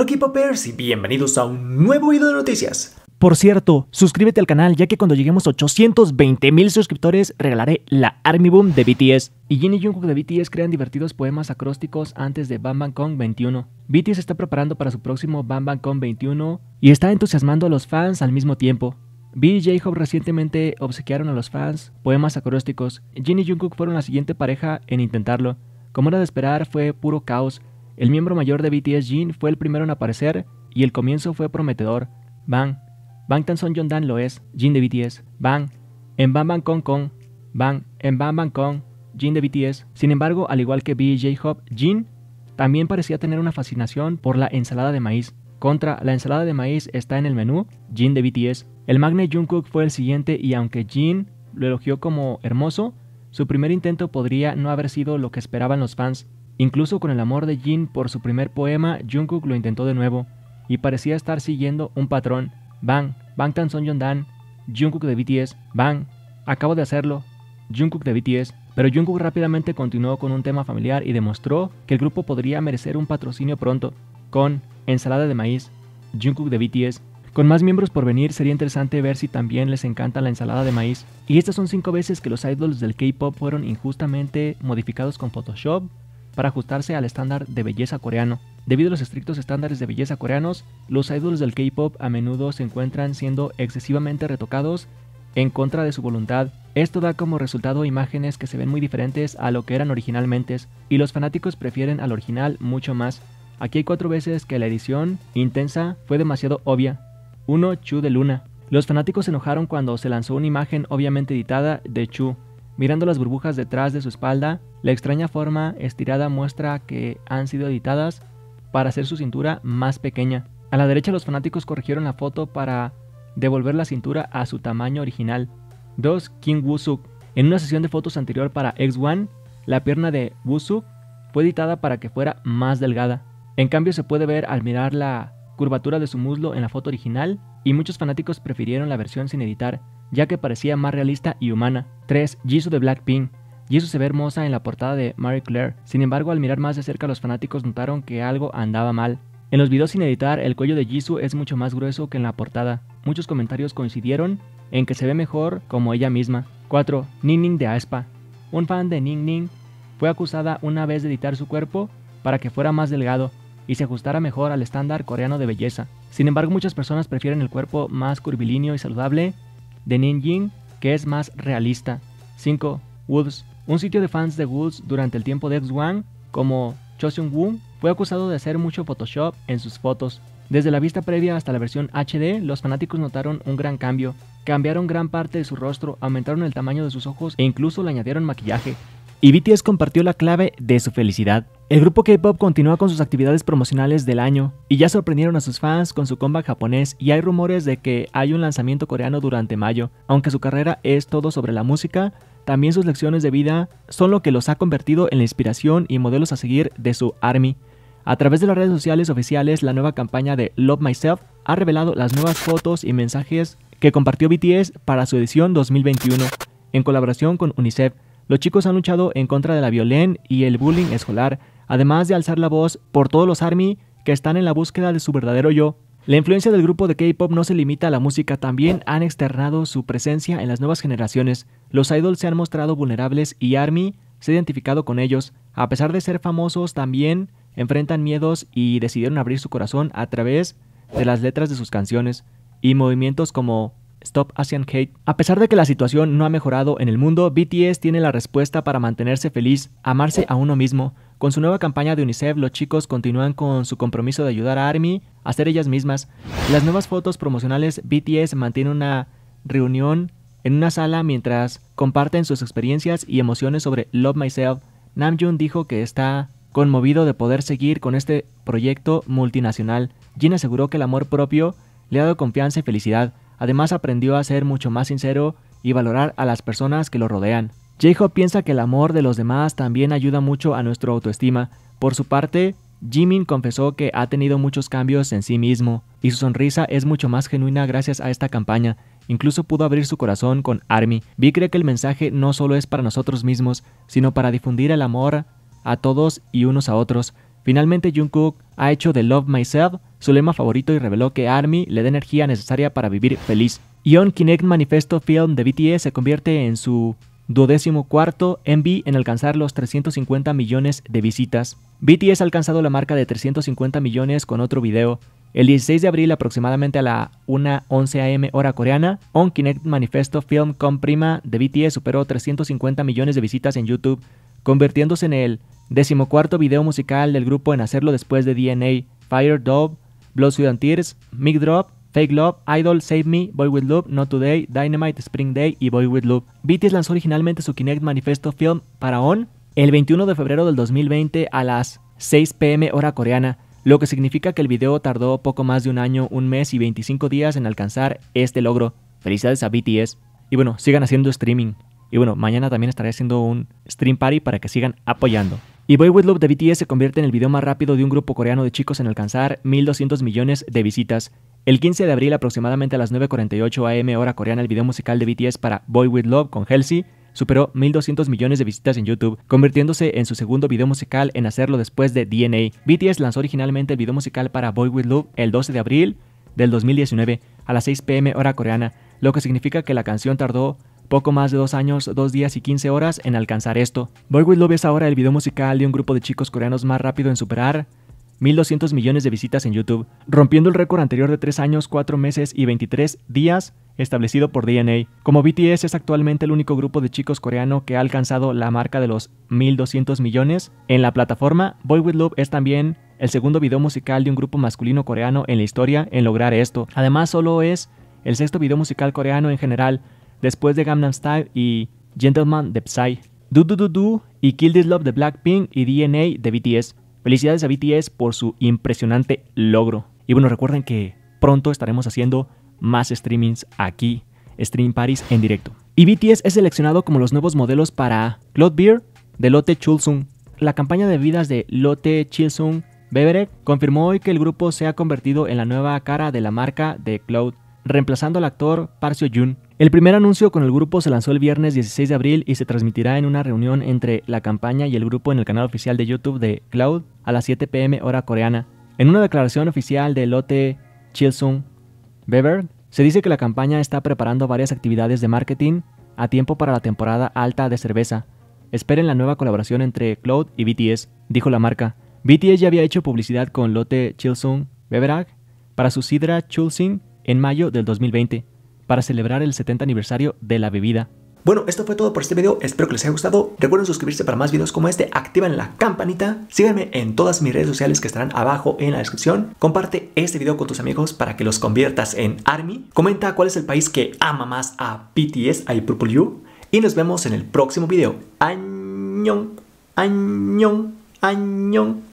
Hola k y bienvenidos a un nuevo video de noticias. Por cierto, suscríbete al canal ya que cuando lleguemos a 820 mil suscriptores regalaré la Army Boom de BTS. Y Jin y Jungkook de BTS crean divertidos poemas acrósticos antes de Bam Bang Kong 21. BTS está preparando para su próximo Bam Bang Kong 21 y está entusiasmando a los fans al mismo tiempo. B y J-Hope recientemente obsequiaron a los fans poemas acrósticos. Jin y Jungkook fueron la siguiente pareja en intentarlo. Como era de esperar, fue puro caos. El miembro mayor de BTS Jin fue el primero en aparecer y el comienzo fue prometedor. Bang, Bang Tanson Yondan lo es, Jin de BTS, Bang, en Bang Bang Kong Kong, Bang, en Bang Bang Kong, Jin de BTS. Sin embargo, al igual que BJ Hop, Jin también parecía tener una fascinación por la ensalada de maíz. Contra la ensalada de maíz está en el menú Jin de BTS. El magnet Jungkook fue el siguiente y aunque Jin lo elogió como hermoso, su primer intento podría no haber sido lo que esperaban los fans. Incluso con el amor de Jin por su primer poema, Jungkook lo intentó de nuevo y parecía estar siguiendo un patrón. Bang, tan Son Dan, Jungkook de BTS, bang, acabo de hacerlo, Jungkook de BTS, pero Jungkook rápidamente continuó con un tema familiar y demostró que el grupo podría merecer un patrocinio pronto con Ensalada de maíz, Jungkook de BTS. Con más miembros por venir sería interesante ver si también les encanta la ensalada de maíz. Y estas son cinco veces que los ídolos del K-pop fueron injustamente modificados con Photoshop para ajustarse al estándar de belleza coreano. Debido a los estrictos estándares de belleza coreanos, los idols del K-pop a menudo se encuentran siendo excesivamente retocados en contra de su voluntad. Esto da como resultado imágenes que se ven muy diferentes a lo que eran originalmente, y los fanáticos prefieren al original mucho más. Aquí hay cuatro veces que la edición intensa fue demasiado obvia. 1. Chu de Luna. Los fanáticos se enojaron cuando se lanzó una imagen obviamente editada de Chu, Mirando las burbujas detrás de su espalda, la extraña forma estirada muestra que han sido editadas para hacer su cintura más pequeña. A la derecha los fanáticos corrigieron la foto para devolver la cintura a su tamaño original. 2. Kim Woo-suk. En una sesión de fotos anterior para X1, la pierna de Woo-suk fue editada para que fuera más delgada. En cambio se puede ver al mirar la curvatura de su muslo en la foto original y muchos fanáticos prefirieron la versión sin editar, ya que parecía más realista y humana. 3. Jisoo de Blackpink. Jisoo se ve hermosa en la portada de Marie Claire, sin embargo al mirar más de cerca los fanáticos notaron que algo andaba mal. En los videos sin editar, el cuello de Jisoo es mucho más grueso que en la portada. Muchos comentarios coincidieron en que se ve mejor como ella misma. 4. Ning de Aespa. Un fan de Ningning fue acusada una vez de editar su cuerpo para que fuera más delgado y se ajustara mejor al estándar coreano de belleza. Sin embargo, muchas personas prefieren el cuerpo más curvilíneo y saludable de Ninjin, que es más realista. 5. Woods. Un sitio de fans de Woods durante el tiempo de x como Chosun Woo, fue acusado de hacer mucho Photoshop en sus fotos. Desde la vista previa hasta la versión HD, los fanáticos notaron un gran cambio. Cambiaron gran parte de su rostro, aumentaron el tamaño de sus ojos e incluso le añadieron maquillaje y BTS compartió la clave de su felicidad. El grupo K-pop continúa con sus actividades promocionales del año y ya sorprendieron a sus fans con su comeback japonés y hay rumores de que hay un lanzamiento coreano durante mayo. Aunque su carrera es todo sobre la música, también sus lecciones de vida son lo que los ha convertido en la inspiración y modelos a seguir de su ARMY. A través de las redes sociales oficiales, la nueva campaña de Love Myself ha revelado las nuevas fotos y mensajes que compartió BTS para su edición 2021 en colaboración con UNICEF. Los chicos han luchado en contra de la violencia y el bullying escolar, además de alzar la voz por todos los ARMY que están en la búsqueda de su verdadero yo. La influencia del grupo de K-pop no se limita a la música, también han externado su presencia en las nuevas generaciones. Los idols se han mostrado vulnerables y ARMY se ha identificado con ellos. A pesar de ser famosos, también enfrentan miedos y decidieron abrir su corazón a través de las letras de sus canciones y movimientos como Stop Asian Hate. A pesar de que la situación no ha mejorado en el mundo, BTS tiene la respuesta para mantenerse feliz, amarse a uno mismo. Con su nueva campaña de UNICEF, los chicos continúan con su compromiso de ayudar a ARMY a ser ellas mismas. Las nuevas fotos promocionales BTS mantiene una reunión en una sala mientras comparten sus experiencias y emociones sobre Love Myself. Namjoon dijo que está conmovido de poder seguir con este proyecto multinacional. Jin aseguró que el amor propio le ha dado confianza y felicidad. Además aprendió a ser mucho más sincero y valorar a las personas que lo rodean. J-Hope piensa que el amor de los demás también ayuda mucho a nuestra autoestima. Por su parte, Jimin confesó que ha tenido muchos cambios en sí mismo y su sonrisa es mucho más genuina gracias a esta campaña. Incluso pudo abrir su corazón con Army. Vi cree que el mensaje no solo es para nosotros mismos, sino para difundir el amor a todos y unos a otros. Finalmente, Jungkook ha hecho de Love Myself su lema favorito y reveló que ARMY le da energía necesaria para vivir feliz. Y Kinect Manifesto Film de BTS se convierte en su duodécimo cuarto MV en alcanzar los 350 millones de visitas. BTS ha alcanzado la marca de 350 millones con otro video. El 16 de abril aproximadamente a la 1.11 am hora coreana, On Kinect Manifesto Film Prima de BTS superó 350 millones de visitas en YouTube, convirtiéndose en el decimocuarto video musical del grupo en hacerlo después de DNA, Fire Dove, Blood, Sweat Tears, Mic Drop, Fake Love, Idol, Save Me, Boy With Love, Not Today, Dynamite, Spring Day y Boy With Love. BTS lanzó originalmente su Kinect Manifesto Film para ON el 21 de febrero del 2020 a las 6 pm hora coreana, lo que significa que el video tardó poco más de un año, un mes y 25 días en alcanzar este logro. Felicidades a BTS. Y bueno, sigan haciendo streaming. Y bueno, mañana también estaré haciendo un stream party para que sigan apoyando. Y Boy With Love de BTS se convierte en el video más rápido de un grupo coreano de chicos en alcanzar 1.200 millones de visitas. El 15 de abril aproximadamente a las 9.48 am hora coreana el video musical de BTS para Boy With Love con Halsey superó 1.200 millones de visitas en YouTube, convirtiéndose en su segundo video musical en hacerlo después de DNA. BTS lanzó originalmente el video musical para Boy With Love el 12 de abril del 2019 a las 6 pm hora coreana, lo que significa que la canción tardó poco más de dos años, dos días y 15 horas en alcanzar esto. Boy With Love es ahora el video musical de un grupo de chicos coreanos más rápido en superar 1.200 millones de visitas en YouTube, rompiendo el récord anterior de 3 años, 4 meses y 23 días establecido por DNA. Como BTS es actualmente el único grupo de chicos coreano que ha alcanzado la marca de los 1.200 millones en la plataforma, Boy With Love es también el segundo video musical de un grupo masculino coreano en la historia en lograr esto. Además, solo es el sexto video musical coreano en general después de Gangnam Style y Gentleman de Psy, Do Do Do Do y Kill This Love de Blackpink y DNA de BTS. Felicidades a BTS por su impresionante logro. Y bueno, recuerden que pronto estaremos haciendo más streamings aquí, Stream Paris en directo. Y BTS es seleccionado como los nuevos modelos para Cloud Beer de Lotte Chulsung. La campaña de vidas de Lotte Chilsung Bevere confirmó hoy que el grupo se ha convertido en la nueva cara de la marca de Cloud reemplazando al actor Parcio Yun. El primer anuncio con el grupo se lanzó el viernes 16 de abril y se transmitirá en una reunión entre la campaña y el grupo en el canal oficial de YouTube de Cloud a las 7 pm hora coreana. En una declaración oficial de lote Chilsung Beber, se dice que la campaña está preparando varias actividades de marketing a tiempo para la temporada alta de cerveza. Esperen la nueva colaboración entre Cloud y BTS, dijo la marca. BTS ya había hecho publicidad con Lotte Chilsung Weberag para su sidra Chulsing en mayo del 2020 para celebrar el 70 aniversario de la bebida bueno, esto fue todo por este video, espero que les haya gustado. Recuerden suscribirse para más videos como este, activan la campanita, síganme en todas mis redes sociales que estarán abajo en la descripción. Comparte este video con tus amigos para que los conviertas en ARMY. Comenta cuál es el país que ama más a BTS, a Purple You. Y nos vemos en el próximo video. Añón, añón, añón.